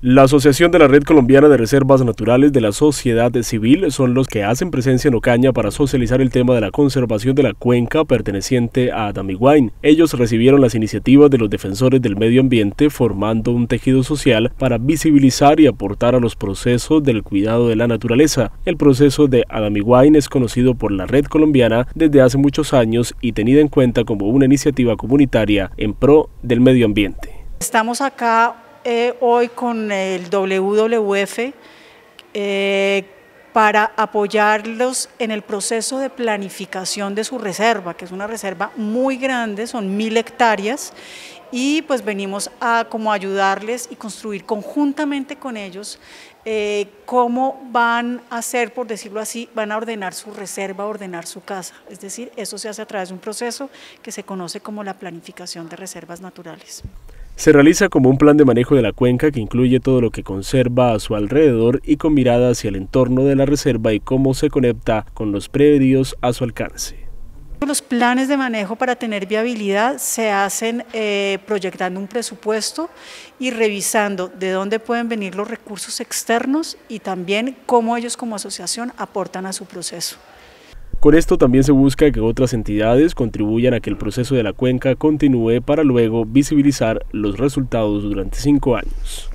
La Asociación de la Red Colombiana de Reservas Naturales de la Sociedad Civil son los que hacen presencia en Ocaña para socializar el tema de la conservación de la cuenca perteneciente a Damiguain. Ellos recibieron las iniciativas de los defensores del medio ambiente formando un tejido social para visibilizar y aportar a los procesos del cuidado de la naturaleza. El proceso de Adamiguain es conocido por la Red Colombiana desde hace muchos años y tenido en cuenta como una iniciativa comunitaria en pro del medio ambiente. Estamos acá eh, hoy con el WWF eh, para apoyarlos en el proceso de planificación de su reserva, que es una reserva muy grande, son mil hectáreas, y pues venimos a como ayudarles y construir conjuntamente con ellos eh, cómo van a hacer, por decirlo así, van a ordenar su reserva, ordenar su casa. Es decir, eso se hace a través de un proceso que se conoce como la planificación de reservas naturales. Se realiza como un plan de manejo de la cuenca que incluye todo lo que conserva a su alrededor y con mirada hacia el entorno de la reserva y cómo se conecta con los predios a su alcance. Los planes de manejo para tener viabilidad se hacen eh, proyectando un presupuesto y revisando de dónde pueden venir los recursos externos y también cómo ellos como asociación aportan a su proceso. Con esto también se busca que otras entidades contribuyan a que el proceso de la cuenca continúe para luego visibilizar los resultados durante cinco años.